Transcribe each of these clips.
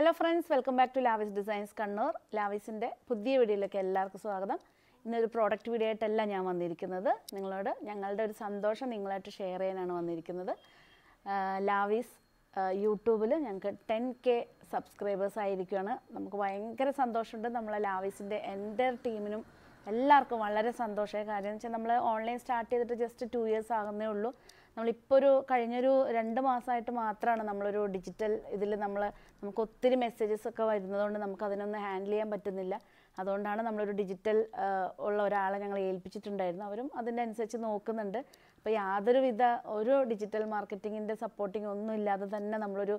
hello friends welcome back to Lavis designs Kannur ലാവിസിൻ്റെ പുതിയ വീഡിയോയിലേക്ക് എല്ലാവർക്കും സ്വാഗതം ഇന്നൊരു പ്രോഡക്റ്റ് വീഡിയോ ആയിട്ടല്ല ഞാൻ വന്നിരിക്കുന്നത് നിങ്ങളോട് ഞങ്ങളുടെ ഒരു സന്തോഷം നിങ്ങളായിട്ട് ഷെയർ ചെയ്യാനാണ് വന്നിരിക്കുന്നത് ലാവിസ് യൂട്യൂബിൽ ഞങ്ങൾക്ക് ടെൻ കെ സബ്സ്ക്രൈബേഴ്സ് ആയിരിക്കുകയാണ് നമുക്ക് ഭയങ്കര സന്തോഷമുണ്ട് നമ്മളെ ലാവിസിൻ്റെ എൻ്റെ ടീമിനും എല്ലാവർക്കും വളരെ സന്തോഷമായ കാര്യം എന്ന് വെച്ചാൽ നമ്മൾ ഓൺലൈൻ സ്റ്റാർട്ട് ചെയ്തിട്ട് ജസ്റ്റ് ടു ഇയേഴ്സ് ആകുന്നേ ഉള്ളൂ നമ്മളിപ്പോൾ ഒരു കഴിഞ്ഞൊരു രണ്ട് മാസമായിട്ട് മാത്രമാണ് നമ്മളൊരു ഡിജിറ്റൽ ഇതിൽ നമ്മൾ നമുക്ക് ഒത്തിരി മെസ്സേജസ് ഒക്കെ വരുന്നതുകൊണ്ട് നമുക്ക് അതിനൊന്നും ഹാൻഡിൽ ചെയ്യാൻ പറ്റുന്നില്ല അതുകൊണ്ടാണ് നമ്മളൊരു ഡിജിറ്റൽ ഉള്ള ഒരാളെ ഞങ്ങൾ ഏൽപ്പിച്ചിട്ടുണ്ടായിരുന്നു അവരും അതിൻ്റെ അനുസരിച്ച് നോക്കുന്നുണ്ട് അപ്പോൾ യാതൊരുവിധ ഒരു ഡിജിറ്റൽ മാർക്കറ്റിങ്ങിൻ്റെ സപ്പോർട്ടിങ് ഒന്നും ഇല്ലാതെ തന്നെ നമ്മളൊരു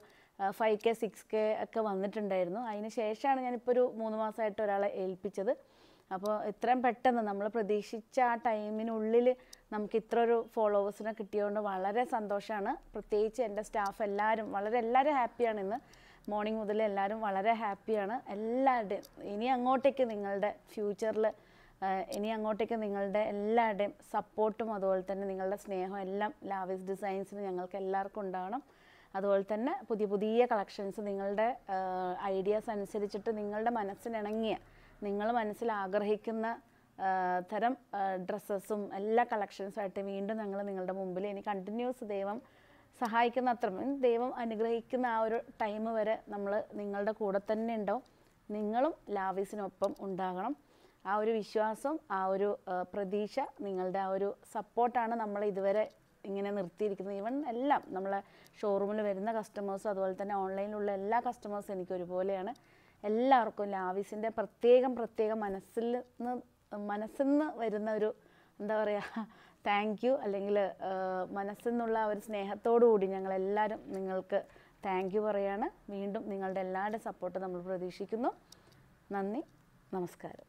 ഫൈവ് കെ സിക്സ് കെ ഒക്കെ വന്നിട്ടുണ്ടായിരുന്നു അതിന് ശേഷമാണ് ഞാനിപ്പോൾ ഒരു മൂന്ന് മാസമായിട്ട് ഒരാളെ ഏൽപ്പിച്ചത് അപ്പോൾ എത്രയും പെട്ടെന്ന് നമ്മൾ പ്രതീക്ഷിച്ച ആ ടൈമിനുള്ളിൽ നമുക്ക് ഇത്ര ഒരു ഫോളോവേഴ്സിനെ കിട്ടിയതുകൊണ്ട് വളരെ സന്തോഷമാണ് പ്രത്യേകിച്ച് എൻ്റെ സ്റ്റാഫ് എല്ലാവരും വളരെ എല്ലാവരും ഹാപ്പിയാണ് ഇന്ന് മോർണിംഗ് മുതൽ എല്ലാവരും വളരെ ഹാപ്പിയാണ് എല്ലാവരുടെയും ഇനി അങ്ങോട്ടേക്ക് നിങ്ങളുടെ ഫ്യൂച്ചറിൽ ഇനി അങ്ങോട്ടേക്ക് നിങ്ങളുടെ എല്ലാവരുടെയും സപ്പോർട്ടും അതുപോലെ തന്നെ നിങ്ങളുടെ സ്നേഹം എല്ലാം ലാവിസ് ഡിസൈൻസിന് ഞങ്ങൾക്ക് എല്ലാവർക്കും ഉണ്ടാവണം അതുപോലെ തന്നെ പുതിയ പുതിയ കളക്ഷൻസ് നിങ്ങളുടെ ഐഡിയാസ് അനുസരിച്ചിട്ട് നിങ്ങളുടെ മനസ്സിനിണങ്ങിയ നിങ്ങൾ മനസ്സിൽ ആഗ്രഹിക്കുന്ന തരം ഡ്രസ്സസും എല്ലാ കളക്ഷൻസുമായിട്ട് വീണ്ടും ഞങ്ങൾ നിങ്ങളുടെ മുമ്പിൽ ഇനി കണ്ടിന്യൂസ് ദൈവം സഹായിക്കുന്ന അത്ര ദൈവം അനുഗ്രഹിക്കുന്ന ആ ഒരു ടൈം വരെ നമ്മൾ നിങ്ങളുടെ കൂടെ തന്നെ ഉണ്ടാവും നിങ്ങളും ലാവീസിനൊപ്പം ഉണ്ടാകണം ആ ഒരു വിശ്വാസം ആ ഒരു പ്രതീക്ഷ നിങ്ങളുടെ ആ ഒരു സപ്പോർട്ടാണ് നമ്മൾ ഇതുവരെ ഇങ്ങനെ നിർത്തിയിരിക്കുന്നത് ഈവൻ എല്ലാം നമ്മളെ ഷോറൂമിൽ വരുന്ന കസ്റ്റമേഴ്സും അതുപോലെ തന്നെ ഓൺലൈനിലുള്ള എല്ലാ കസ്റ്റമേഴ്സും എനിക്ക് ഒരുപോലെയാണ് എല്ലാവർക്കും ലാവിസിൻ്റെ പ്രത്യേകം പ്രത്യേകം മനസ്സിൽ നിന്ന് മനസ്സിൽ നിന്ന് വരുന്ന ഒരു എന്താ പറയുക താങ്ക് യു അല്ലെങ്കിൽ മനസ്സിൽ നിന്നുള്ള ഒരു സ്നേഹത്തോടു കൂടി ഞങ്ങളെല്ലാവരും നിങ്ങൾക്ക് താങ്ക് യു പറയാണ് വീണ്ടും നിങ്ങളുടെ എല്ലാവരുടെ സപ്പോർട്ട് നമ്മൾ പ്രതീക്ഷിക്കുന്നു നന്ദി നമസ്കാരം